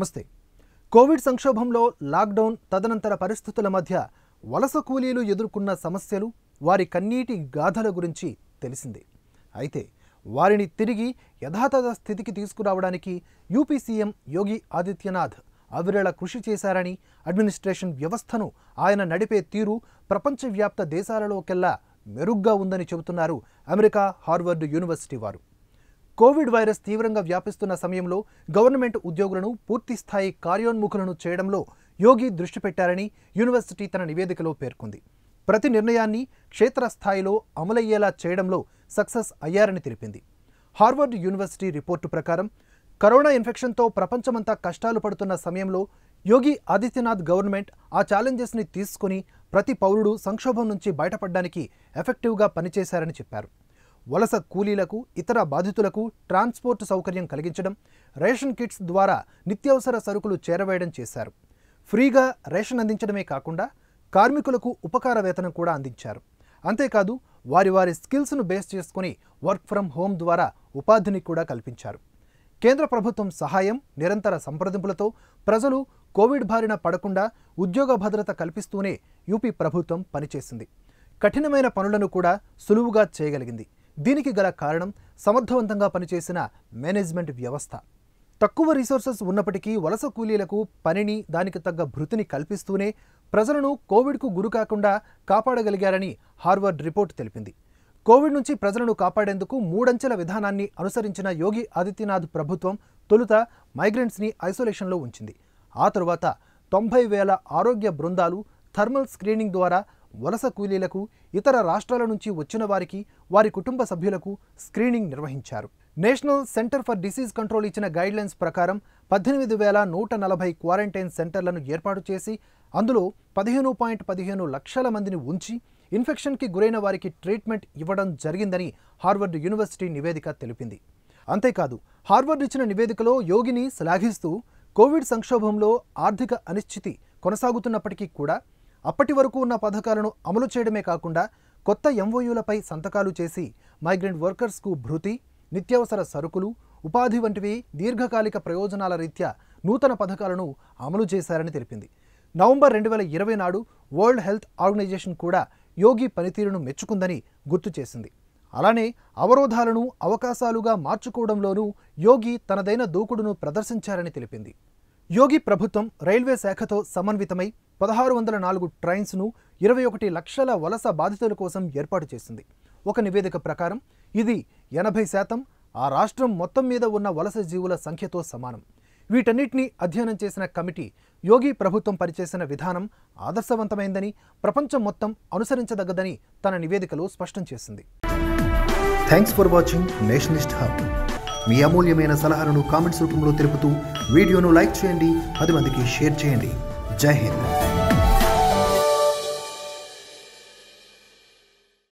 నమస్తే కోవిడ్ సంక్షోభంలో లాక్డౌన్ తదనంతర పరిస్థితుల మధ్య వలస కూలీలు ఎదుర్కొన్న సమస్యలు వారి కన్నీటి గాథల గురించి తెలిసిందే అయితే వారిని తిరిగి యథాతథ స్థితికి తీసుకురావడానికి యూపీ సీఎం యోగి ఆదిత్యనాథ్ అవిరళ కృషి చేశారని అడ్మినిస్ట్రేషన్ వ్యవస్థను ఆయన నడిపే తీరు ప్రపంచవ్యాప్త దేశాలలోకెల్లా మెరుగ్గా ఉందని చెబుతున్నారు అమెరికా హార్వర్డ్ యూనివర్సిటీ వారు కోవిడ్ వైరస్ తీవ్రంగా వ్యాపిస్తున్న సమయంలో గవర్నమెంట్ ఉద్యోగులను పూర్తిస్థాయి కార్యోన్ముఖులను చేయడంలో యోగి దృష్టి పెట్టారని యూనివర్సిటీ తన నివేదికలో పేర్కొంది ప్రతి నిర్ణయాన్ని క్షేత్రస్థాయిలో అమలయ్యేలా చేయడంలో సక్సెస్ అయ్యారని తెలిపింది హార్వర్డ్ యూనివర్సిటీ రిపోర్టు ప్రకారం కరోనా ఇన్ఫెక్షన్తో ప్రపంచమంతా కష్టాలు పడుతున్న సమయంలో యోగి ఆదిత్యనాథ్ గవర్నమెంట్ ఆ ఛాలెంజెస్ని తీసుకుని ప్రతి పౌరుడు సంక్షోభం నుంచి బయటపడడానికి ఎఫెక్టివ్గా పనిచేశారని చెప్పారు వలస కూలీలకు ఇతర బాధితులకు ట్రాన్స్పోర్ట్ సౌకర్యం కలిగించడం రేషన్ కిట్స్ ద్వారా నిత్యావసర సరుకులు చేరవేయడం చేశారు ఫ్రీగా రేషన్ అందించడమే కాకుండా కార్మికులకు ఉపకార వేతనం కూడా అందించారు అంతేకాదు వారి వారి స్కిల్స్ను బేస్ చేసుకుని వర్క్ ఫ్రం హోమ్ ద్వారా ఉపాధిని కూడా కల్పించారు కేంద్ర ప్రభుత్వం సహాయం నిరంతర సంప్రదింపులతో ప్రజలు కోవిడ్ బారిన పడకుండా ఉద్యోగ భద్రత కల్పిస్తూనే యూపీ ప్రభుత్వం పనిచేసింది కఠినమైన పనులను కూడా సులువుగా చేయగలిగింది దీనికి గల కారణం సమర్థవంతంగా పనిచేసిన మేనేజ్మెంట్ వ్యవస్థ తక్కువ రిసోర్సెస్ ఉన్నప్పటికీ వలస కూలీలకు పనిని దానికి తగ్గ భృతిని కల్పిస్తూనే ప్రజలను కోవిడ్కు గురికాకుండా కాకుండా కాపాడగలిగారని హార్వర్డ్ రిపోర్ట్ తెలిపింది కోవిడ్ నుంచి ప్రజలను కాపాడేందుకు మూడంచెల విధానాన్ని అనుసరించిన యోగి ఆదిత్యనాథ్ ప్రభుత్వం తొలుత మైగ్రెంట్స్ని ఐసోలేషన్లో ఉంచింది ఆ తరువాత తొంభై వేల ఆరోగ్య బృందాలు థర్మల్ స్క్రీనింగ్ ద్వారా వలస కూలీలకు ఇతర రాష్ట్రాల నుంచి వచ్చిన వారికి వారి కుటుంబ సభ్యులకు స్క్రీనింగ్ నిర్వహించారు national centre for disease control ఇచ్చిన గైడ్లైన్స్ ప్రకారం పద్దెనిమిది వేల నూట నలభై క్వారంటైన్ సెంటర్లను ఏర్పాటు చేసి అందులో పదిహేను పాయింట్ పదిహేను లక్షల మందిని ఉంచి ఇన్ఫెక్షన్కి గురైన వారికి ట్రీట్మెంట్ ఇవ్వడం జరిగిందని హార్వర్డ్ యూనివర్సిటీ నివేదిక తెలిపింది అంతేకాదు హార్వర్డ్ ఇచ్చిన నివేదికలో యోగిని శ్లాఘిస్తూ కోవిడ్ సంక్షోభంలో ఆర్థిక అనిశ్చితి కొనసాగుతున్నప్పటికీ కూడా అప్పటి వరకు ఉన్న పథకాలను అమలు చేయడమే కాకుండా కొత్త ఎంఓయూలపై సంతకాలు చేసి మైగ్రెంట్ వర్కర్స్కు భృతి నిత్యావసర సరుకులు ఉపాధి వంటివి దీర్ఘకాలిక ప్రయోజనాల రీత్యా నూతన పథకాలను అమలు చేశారని తెలిపింది నవంబర్ రెండు వేల ఇరవై నాడు వరల్డ్ హెల్త్ ఆర్గనైజేషన్ కూడా యోగి పనితీరును మెచ్చుకుందని గుర్తు చేసింది అలానే అవరోధాలను అవకాశాలుగా మార్చుకోవడంలోనూ యోగి తనదైన దూకుడును ప్రదర్శించారని తెలిపింది యోగి ప్రభుత్వం రైల్వే శాఖతో సమన్వితమై పదహారు వందల నాలుగు ట్రైన్స్ను ఇరవై ఒకటి లక్షల వలస బాధితుల కోసం ఏర్పాటు చేసింది ఒక నివేదిక ప్రకారం ఇది ఎనభై శాతం ఆ రాష్ట్రం మొత్తం మీద ఉన్న వలస జీవుల సంఖ్యతో సమానం వీటన్నిటినీ అధ్యయనం చేసిన కమిటీ యోగి ప్రభుత్వం పనిచేసిన విధానం ఆదర్శవంతమైందని ప్రపంచం మొత్తం అనుసరించదగ్గదని తన నివేదికలో స్పష్టం చేసింది thanks for watching nationalist hub మీ అమూల్యమైన సలహాలను కామెంట్స్ రూపంలో తెలుపుతూ వీడియోను లైక్ చేయండి పది మందికి షేర్ చేయండి జై హింద్